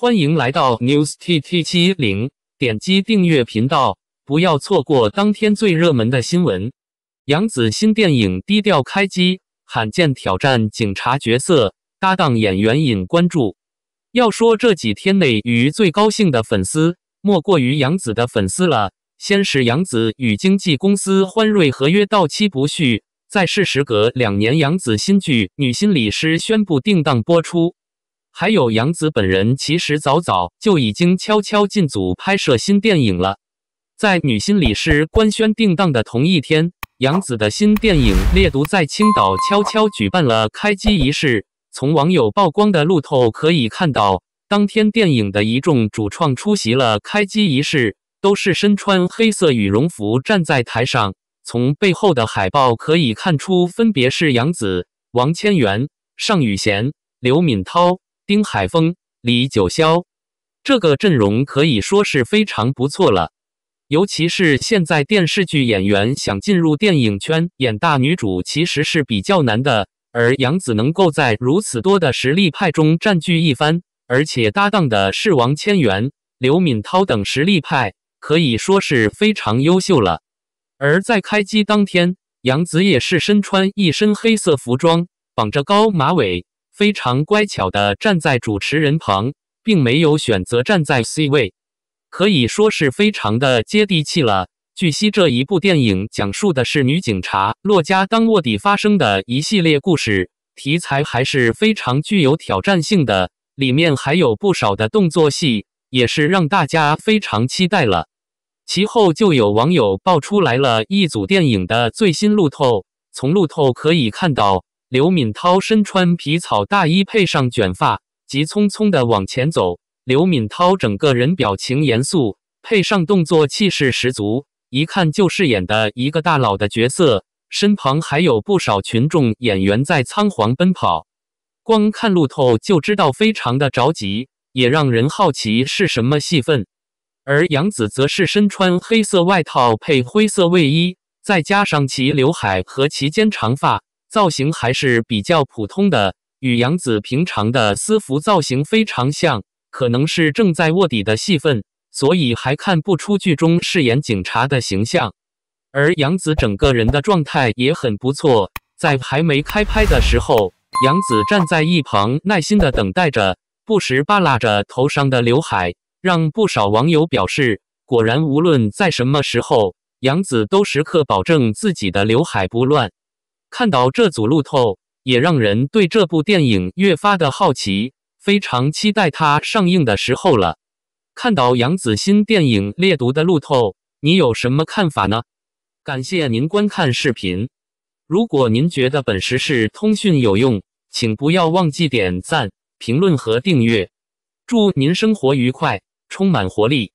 欢迎来到 News T T 七零，点击订阅频道，不要错过当天最热门的新闻。杨紫新电影低调开机，罕见挑战警察角色，搭档演员引关注。要说这几天内与最高兴的粉丝，莫过于杨紫的粉丝了。先是杨紫与经纪公司欢瑞合约到期不续，再是时隔两年，杨紫新剧《女心理师》宣布定档播出。还有杨子本人，其实早早就已经悄悄进组拍摄新电影了。在女星李师官宣定档的同一天，杨子的新电影《猎毒》在青岛悄悄举办了开机仪式。从网友曝光的路透可以看到，当天电影的一众主创出席了开机仪式，都是身穿黑色羽绒服站在台上。从背后的海报可以看出，分别是杨子、王千源、尚雨贤、刘敏涛。丁海峰、李九霄这个阵容可以说是非常不错了。尤其是现在电视剧演员想进入电影圈演大女主，其实是比较难的。而杨紫能够在如此多的实力派中占据一番，而且搭档的是王千源、刘敏涛等实力派，可以说是非常优秀了。而在开机当天，杨紫也是身穿一身黑色服装，绑着高马尾。非常乖巧地站在主持人旁，并没有选择站在 C 位，可以说是非常的接地气了。据悉，这一部电影讲述的是女警察洛嘉当卧底发生的一系列故事，题材还是非常具有挑战性的，里面还有不少的动作戏，也是让大家非常期待了。其后就有网友爆出来了一组电影的最新路透，从路透可以看到。刘敏涛身穿皮草大衣，配上卷发，急匆匆地往前走。刘敏涛整个人表情严肃，配上动作，气势十足，一看就饰演的一个大佬的角色。身旁还有不少群众演员在仓皇奔跑，光看路透就知道非常的着急，也让人好奇是什么戏份。而杨紫则是身穿黑色外套配灰色卫衣，再加上其刘海和齐肩长发。造型还是比较普通的，与杨紫平常的私服造型非常像，可能是正在卧底的戏份，所以还看不出剧中饰演警察的形象。而杨紫整个人的状态也很不错，在还没开拍的时候，杨紫站在一旁耐心地等待着，不时扒拉着头上的刘海，让不少网友表示，果然无论在什么时候，杨紫都时刻保证自己的刘海不乱。看到这组路透，也让人对这部电影越发的好奇，非常期待它上映的时候了。看到杨子新电影《猎毒》的路透，你有什么看法呢？感谢您观看视频。如果您觉得本时事通讯有用，请不要忘记点赞、评论和订阅。祝您生活愉快，充满活力。